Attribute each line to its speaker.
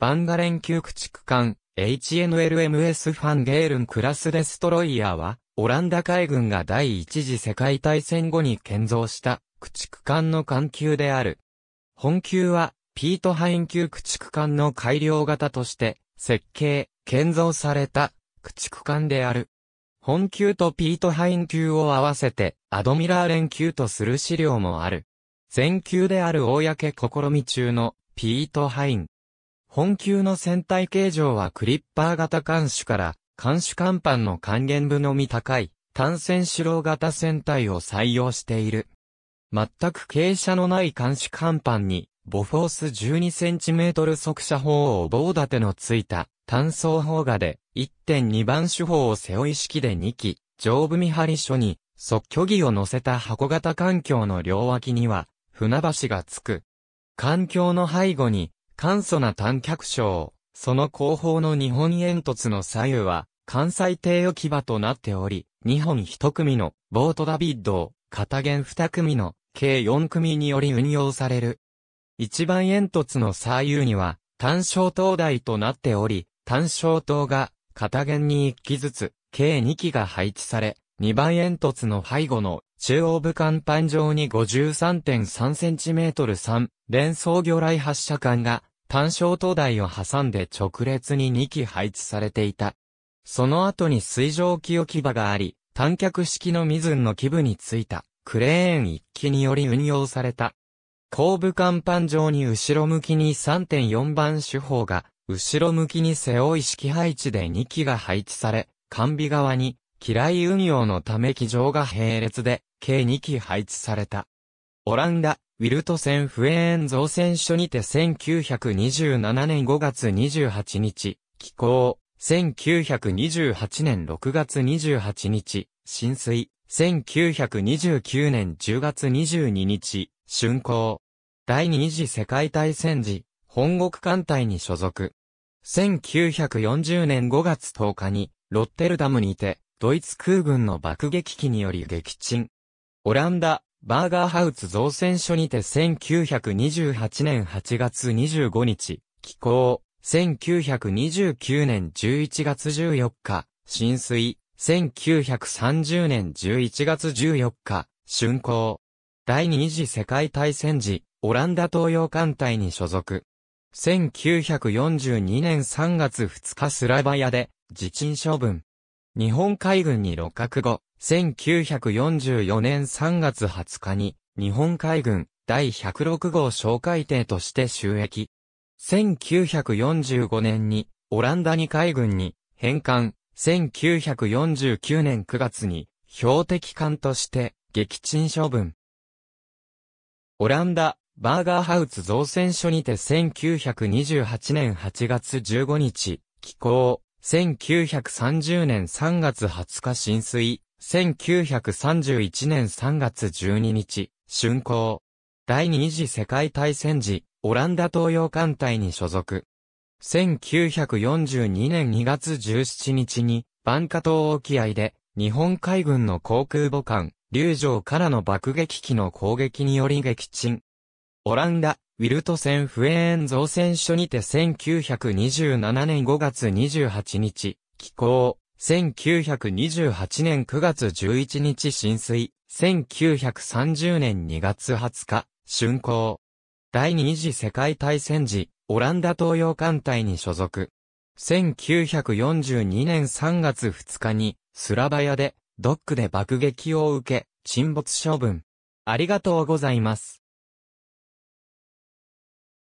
Speaker 1: バンガレン級駆逐艦 HNLMS ファンゲールンクラスデストロイヤーは、オランダ海軍が第一次世界大戦後に建造した駆逐艦の艦級である。本級は、ピートハイン級駆逐艦の改良型として、設計、建造された駆逐艦である。本級とピートハイン級を合わせて、アドミラー連級とする資料もある。全級である公試み中のピートハイン。本級の船体形状はクリッパー型艦首から艦首甲板の還元部のみ高い単線主郎型船体を採用している。全く傾斜のない艦首甲板にボフォース 12cm 速射砲を棒立てのついた単装砲画で1.2番手法を背負い式で2機、上部見張り所に即居偽を乗せた箱型環境の両脇には船橋がつく。環境の背後に簡素な短脚症。その後方の日本煙突の左右は、関西艇置き場となっており、日本一組のボートダビッドを、片弦二組の計四組により運用される。一番煙突の左右には、単焦灯台となっており、単焦灯が片弦に一機ずつ、計二機が配置され、二番煙突の背後の中央部甲板上に 53.3cm3 連装魚雷発射管が単焦灯台を挟んで直列に2機配置されていた。その後に水蒸気置き場があり、単脚式のミズンの基部についたクレーン1機により運用された。後部甲板上に後ろ向きに3.4番手法が、後ろ向きに背負い式配置で2機が配置され、完備側に、機雷運用のため機上が並列で、計2機配置された。オランダ、ウィルトセン・フエーン造船所にて1927年5月28日、気候、1928年6月28日、浸水。1929年10月22日、竣工。第二次世界大戦時、本国艦隊に所属。1940年5月10日に、ロッテルダムにて、ドイツ空軍の爆撃機により撃沈。オランダ、バーガーハウツ造船所にて1928年8月25日、寄港、1929年11月14日、浸水、1930年11月14日、竣工。第二次世界大戦時、オランダ東洋艦隊に所属。1942年3月2日スラバヤで、自陳処分。日本海軍に六角後、1944年3月20日に、日本海軍第106号哨戒艇として収益。1945年に、オランダに海軍に返還。1949年9月に、標的艦として、撃沈処分。オランダ、バーガーハウツ造船所にて1928年8月15日、寄港、1930年3月20日浸水、1931年3月12日、竣工。第二次世界大戦時、オランダ東洋艦隊に所属。1942年2月17日に、バンカ島沖合で、日本海軍の航空母艦、竜城からの爆撃機の攻撃により撃沈。オランダ、ウィルトセン・フエーン造船所にて1927年5月28日、寄港、1928年9月11日浸水、1930年2月20日、竣工。第二次世界大戦時、オランダ東洋艦隊に所属。1942年3月2日に、スラバヤで、ドックで爆撃を受け、沈没処分。ありがとうございます。